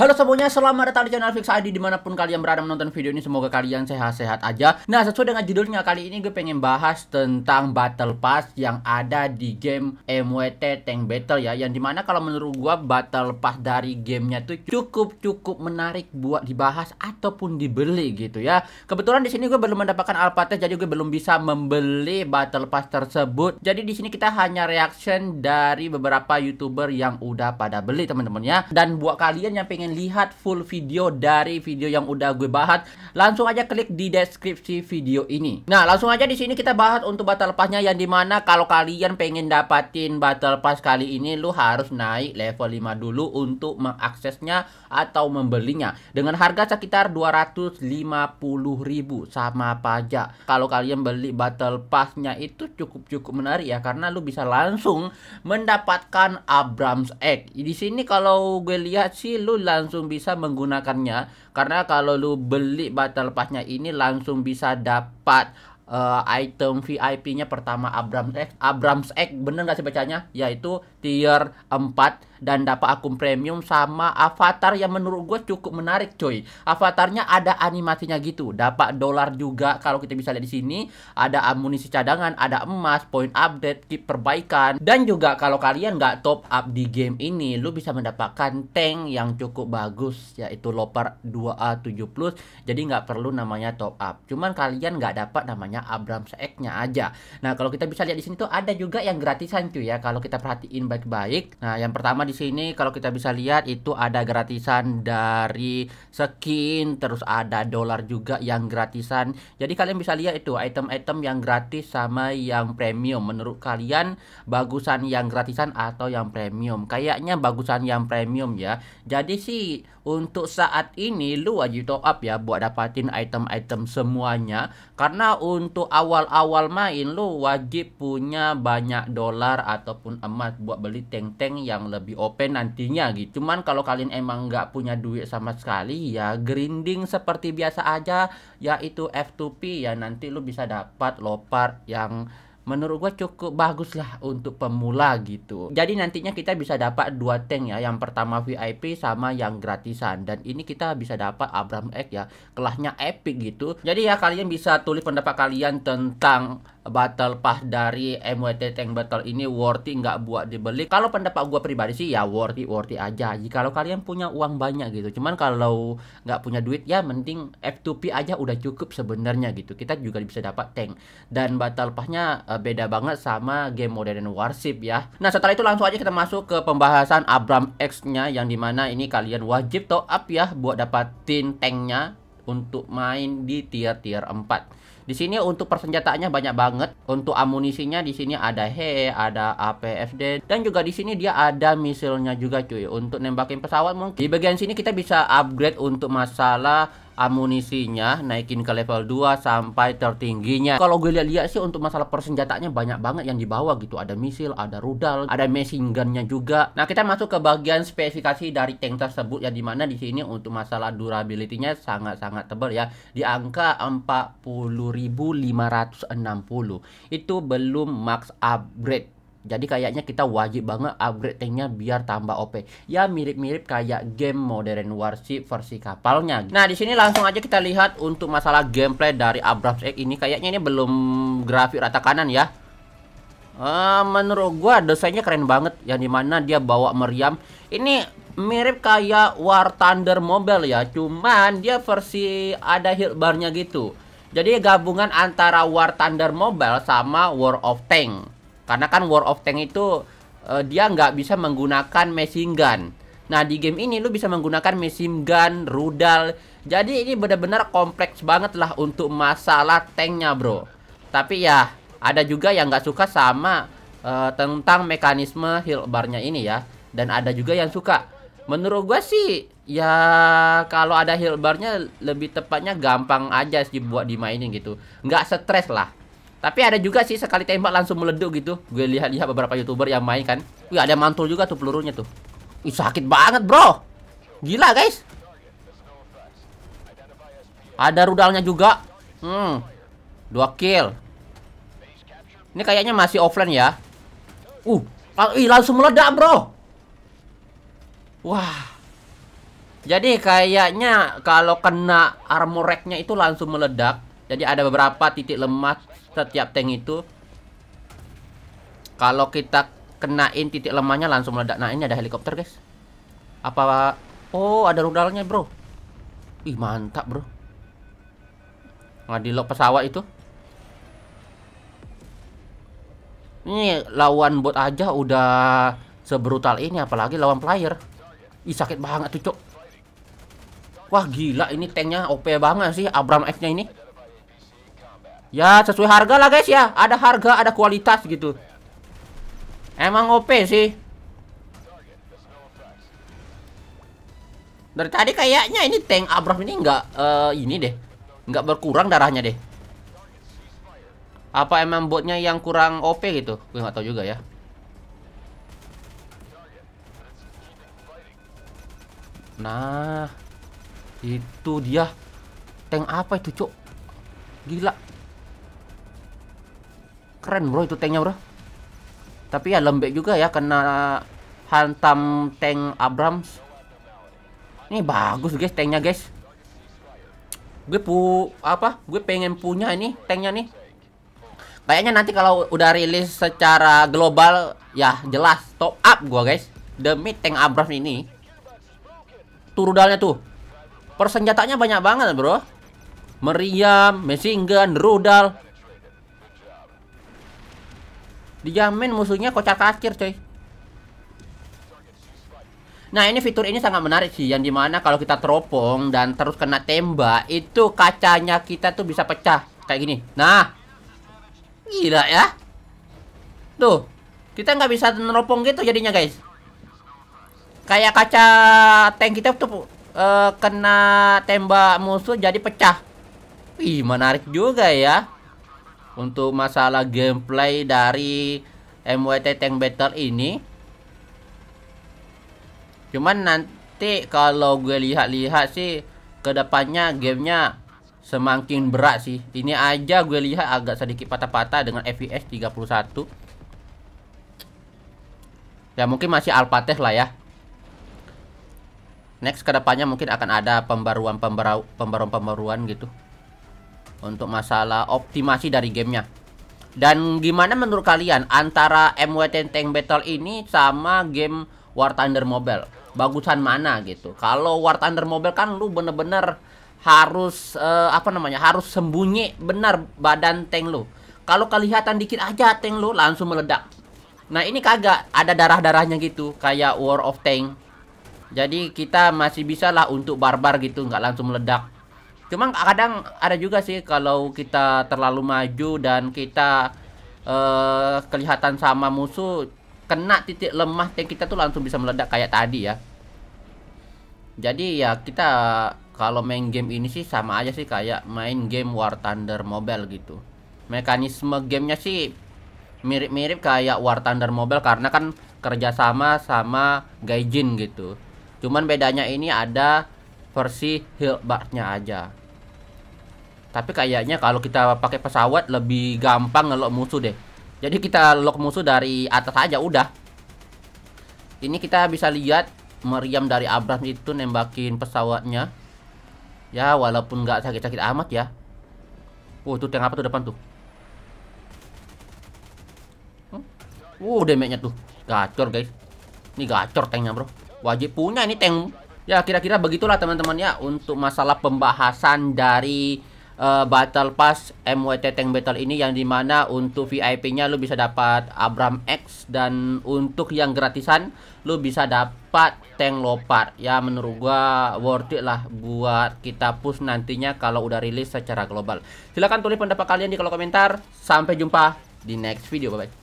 Halo semuanya, selamat datang di channel Fix ID dimanapun kalian berada menonton video ini semoga kalian sehat-sehat aja Nah sesuai dengan judulnya kali ini gue pengen bahas tentang Battle Pass yang ada di game MWT Tank Battle ya Yang dimana kalau menurut gue Battle Pass dari gamenya tuh cukup-cukup menarik buat dibahas ataupun dibeli gitu ya Kebetulan di sini gue belum mendapatkan alpha test jadi gue belum bisa membeli Battle Pass tersebut Jadi di sini kita hanya reaction dari beberapa youtuber yang udah pada beli teman-teman ya Dan buat kalian yang pengen pengen lihat full video dari video yang udah gue bahas, langsung aja klik di deskripsi video ini. Nah, langsung aja di sini kita bahas untuk battle pass-nya yang dimana kalau kalian pengen dapatin battle pass kali ini, lu harus naik level 5 dulu untuk mengaksesnya atau membelinya dengan harga sekitar 250 ribu sama pajak. Kalau kalian beli battle pass-nya itu cukup-cukup menarik ya karena lu bisa langsung mendapatkan Abrams Egg. Di sini kalau gue lihat sih lu langsung bisa menggunakannya karena kalau lu beli battle passnya ini langsung bisa dapat uh, item VIP-nya pertama Abrams X Abrams X bener nggak sih bacanya yaitu tier 4 dan dapat akun premium sama avatar yang menurut gue cukup menarik coy avatarnya ada animasinya gitu dapat dolar juga kalau kita bisa lihat di sini ada amunisi cadangan ada emas poin update keep perbaikan dan juga kalau kalian nggak top up di game ini lu bisa mendapatkan tank yang cukup bagus yaitu loper 2A7 Plus jadi nggak perlu namanya top up cuman kalian nggak dapat namanya Abrams Egg-nya aja nah kalau kita bisa lihat di sini tuh ada juga yang gratisan cuy ya kalau kita perhatiin baik-baik nah yang pertama di sini kalau kita bisa lihat itu ada gratisan dari skin, terus ada dolar juga yang gratisan. Jadi kalian bisa lihat itu item-item yang gratis sama yang premium. Menurut kalian bagusan yang gratisan atau yang premium? Kayaknya bagusan yang premium ya. Jadi sih untuk saat ini lu wajib top up ya buat dapatin item-item semuanya karena untuk awal-awal main lu wajib punya banyak dolar ataupun emas buat beli tank-tank yang lebih open nantinya gitu. Cuman kalau kalian emang nggak punya duit sama sekali ya grinding seperti biasa aja yaitu F2P ya nanti lu bisa dapat lopar yang menurut gua cukup bagus lah untuk pemula gitu. Jadi nantinya kita bisa dapat dua tank ya, yang pertama VIP sama yang gratisan dan ini kita bisa dapat Abraham X ya, kelasnya epic gitu. Jadi ya kalian bisa tulis pendapat kalian tentang battle pass dari MWT Tank Battle ini worthy nggak buat dibeli kalau pendapat gue pribadi sih ya worthy worthy aja jika kalian punya uang banyak gitu cuman kalau nggak punya duit ya mending F2P aja udah cukup sebenarnya gitu kita juga bisa dapat tank dan battle pasnya eh, beda banget sama game modern warship ya nah setelah itu langsung aja kita masuk ke pembahasan Abram X nya yang dimana ini kalian wajib top up ya buat dapatin tanknya untuk main di tier tier 4 di sini untuk persenjataannya banyak banget. Untuk amunisinya di sini ada HE, ada APFD dan juga di sini dia ada misilnya juga cuy. Untuk nembakin pesawat mungkin di bagian sini kita bisa upgrade untuk masalah amunisinya naikin ke level 2 sampai tertingginya. Kalau gue lihat-lihat sih untuk masalah persenjataannya banyak banget yang dibawa gitu. Ada misil, ada rudal, ada machine gunnya juga. Nah, kita masuk ke bagian spesifikasi dari tank tersebut ya dimana di sini untuk masalah durability-nya sangat-sangat tebal ya. Di angka 40.560. Itu belum max upgrade jadi kayaknya kita wajib banget upgrade tanknya biar tambah OP. Ya mirip-mirip kayak game Modern Warship versi kapalnya. Nah di sini langsung aja kita lihat untuk masalah gameplay dari Abrams X ini. Kayaknya ini belum grafik rata kanan ya. Uh, menurut gua desainnya keren banget. Yang dimana dia bawa meriam. Ini mirip kayak War Thunder Mobile ya. Cuman dia versi ada heal barnya gitu. Jadi gabungan antara War Thunder Mobile sama War of Tank. Karena kan War of Tank itu uh, dia nggak bisa menggunakan machine gun. Nah di game ini lu bisa menggunakan machine gun, rudal. Jadi ini benar-benar kompleks banget lah untuk masalah tanknya bro. Tapi ya ada juga yang nggak suka sama uh, tentang mekanisme heal barnya ini ya. Dan ada juga yang suka. Menurut gue sih ya kalau ada heal barnya lebih tepatnya gampang aja sih buat dimainin gitu. Nggak stres lah. Tapi ada juga sih sekali tembak langsung meleduk gitu. Gue lihat-lihat beberapa youtuber yang main kan. Wih ada mantul juga tuh pelurunya tuh. Ih sakit banget bro. Gila guys. Ada rudalnya juga. Hmm. Dua kill. Ini kayaknya masih offline ya. Uh. Ih langsung meledak bro. Wah. Jadi kayaknya kalau kena armor racknya itu langsung meledak jadi ada beberapa titik lemah setiap tank itu. Kalau kita kenain titik lemahnya langsung meledak. Nah, ini ada helikopter, guys. Apa Oh, ada rudalnya, Bro. Ih, mantap, Bro. Ngadilok pesawat itu. Ini lawan bot aja udah sebrutal ini apalagi lawan player. Ih sakit banget tuh, Cok. Wah, gila ini tanknya OP banget sih Abram F-nya ini. Ya sesuai harga lah guys ya Ada harga ada kualitas gitu Emang OP sih Dari tadi kayaknya ini tank Abrams ini nggak uh, ini deh nggak berkurang darahnya deh Apa emang botnya yang kurang OP gitu Gue nggak tahu juga ya Nah Itu dia Tank apa itu cok Gila Keren bro itu tanknya bro. Tapi ya lembek juga ya kena hantam tank Abrams. Ini bagus guys tanknya guys. Gue pu apa? Gue pengen punya ini tanknya nih. Kayaknya nanti kalau udah rilis secara global ya jelas top up gua guys. Demi tank Abrams ini. Turudalnya tuh. Persenjatanya banyak banget, Bro. Meriam, mesin gun, rudal, Dijamin musuhnya kocak kacir coy Nah ini fitur ini sangat menarik sih Yang dimana kalau kita teropong dan terus kena tembak Itu kacanya kita tuh bisa pecah Kayak gini Nah Gila ya Tuh Kita nggak bisa teropong gitu jadinya guys Kayak kaca tank kita tuh uh, Kena tembak musuh jadi pecah Wih menarik juga ya untuk masalah gameplay dari MWT Tank Battle ini cuman nanti kalau gue lihat-lihat sih kedepannya gamenya semakin berat sih ini aja gue lihat agak sedikit patah-patah dengan FPS 31 ya mungkin masih alpha lah ya next kedepannya mungkin akan ada pembaruan pembaruan pembaruan gitu untuk masalah optimasi dari gamenya dan gimana menurut kalian antara MWT Tank Battle ini sama game War Thunder Mobile bagusan mana gitu kalau War Thunder Mobile kan lu bener-bener harus uh, apa namanya harus sembunyi benar badan tank lu kalau kelihatan dikit aja tank lu langsung meledak nah ini kagak ada darah-darahnya gitu kayak War of Tank jadi kita masih bisa lah untuk barbar gitu nggak langsung meledak Cuman kadang ada juga sih kalau kita terlalu maju dan kita uh, kelihatan sama musuh kena titik lemah tank eh, kita tuh langsung bisa meledak kayak tadi ya. Jadi ya kita kalau main game ini sih sama aja sih kayak main game War Thunder Mobile gitu. Mekanisme gamenya sih mirip-mirip kayak War Thunder Mobile karena kan kerjasama sama Gaijin gitu. Cuman bedanya ini ada versi heal nya aja. Tapi kayaknya kalau kita pakai pesawat lebih gampang ngelok musuh deh. Jadi kita lock musuh dari atas aja udah. Ini kita bisa lihat meriam dari Abrams itu nembakin pesawatnya. Ya walaupun nggak sakit-sakit amat ya. Wow, tuh tank apa tuh depan tuh? Hmm? Wow, uh, damage-nya tuh. Gacor, guys. Ini gacor tanknya, bro. Wajib punya ini tank. Ya, kira-kira begitulah teman-teman ya untuk masalah pembahasan dari uh, Battle Pass MWT Tank Battle ini yang dimana untuk VIP-nya lu bisa dapat Abram X dan untuk yang gratisan lu bisa dapat tank Lopar Ya menurut gua worth it lah buat kita push nantinya kalau udah rilis secara global. Silahkan tulis pendapat kalian di kolom komentar. Sampai jumpa di next video. Bye bye.